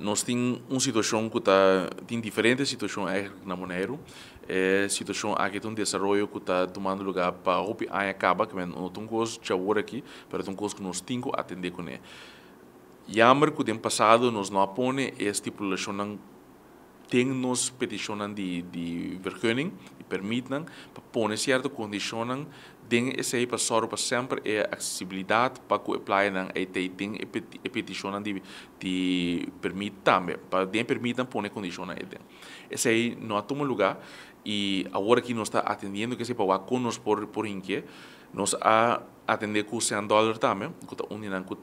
nós tem uma situação que tá tem diferentes situações é na Monero é situação aqui tem um desenvolvimento que tá tomando lugar para o a acaba que não tem coisa chavor aqui para tem coisa que nós tem que atender com ele Yammer que tem passado nós não apone esse tipo de relação tem nos peticionam de de vergunham e permitem para pôr é certo condicionam Ding esse aí para sempre é acessibilidade para que apply na é e tem e petição de de permite também para den permitam pôr condição na eden esse aí não toma lugar e agora que nós está atendendo que se para nós por por inquieto nos a atender com 100 dólares também, que está unindo com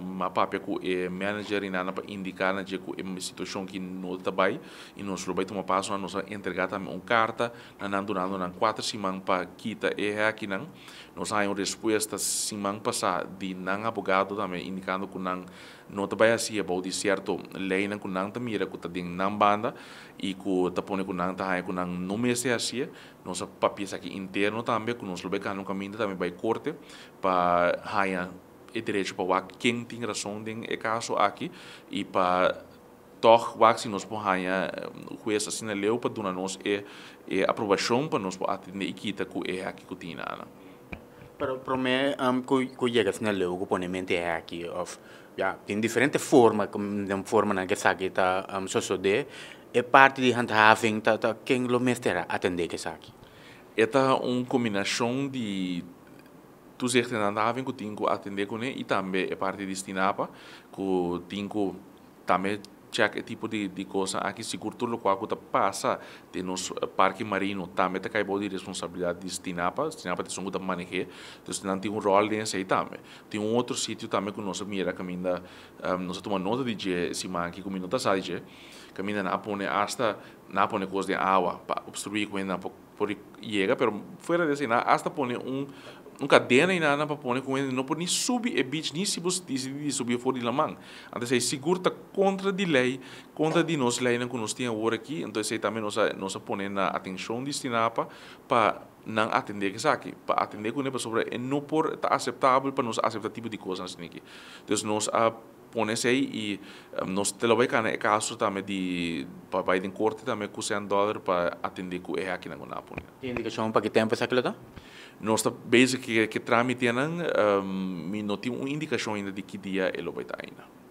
uma papel que é manager e nada para indicar na que é uma situação que não está bem e nos vamos tomar passo a nos entregar também uma carta na durante na quatro semanas para quita e aqui não nós há uma resposta semana passada de não abogado também indicando que não não está bem assim é bom de certo lei não que não está mira que está dentro na banda e que está pondo que não está aí que não não mexe assim nossa papis aqui interno também, com nosso becano caminho também vai corte para raia e direito para quem tem razão de é caso aqui e para toch waxi nos po hanya juez assim leu para duna nos e e aprovação para nos po e quita com e eh, aqui kutina ana. Pero, pero me um, que llegas en el luego que pone mente aquí of já tem diferente forma como de uma forma na que sabe tá um, sosso de é parte de handhaving tá tá quem lo mestera atender que sabe é tá uma combinação de tu certo handhaving que tingo atender com e também é parte de stinapa que tenho também c'è всякакви di cosa, ди коса аки сигур турло куаку та паса те нос парки марину таме та кай боди responsabilità di Stinapa, Stinapa tem sunguta maneje, então Stinapa tem um rol nesse aí também. Tem um outro sítio também que nós mira caminha, nós tomamos nota de que se manque com minutos aí, caminha na pone hasta na pone coisa de água para obstruir com ainda um pouco por llega, pero fuera de nada, hasta pone un, un cadena y nada para poner con no por ni subir e beach ni si bus decide subir fora de la mano, Entonces, se segura contra de lei, contra de nos lei que nos tiene ahora aquí, entonces también nos nos pone na atención destinada para para não atender que saque, para atender com ele sobre eh, não por tá aceitável para nos aceitar tipo de coisas assim aqui. Então, nós a pones aí e eh, nós te lo vai é caso também de para papai de corte também com 100 dólares para atender com é aqui na Gonapone. Indicação para que tempo essa aquilo tá? Nós tá basic que que trâmite não, um, não tem uma indicação ainda de que dia ele vai estar ainda.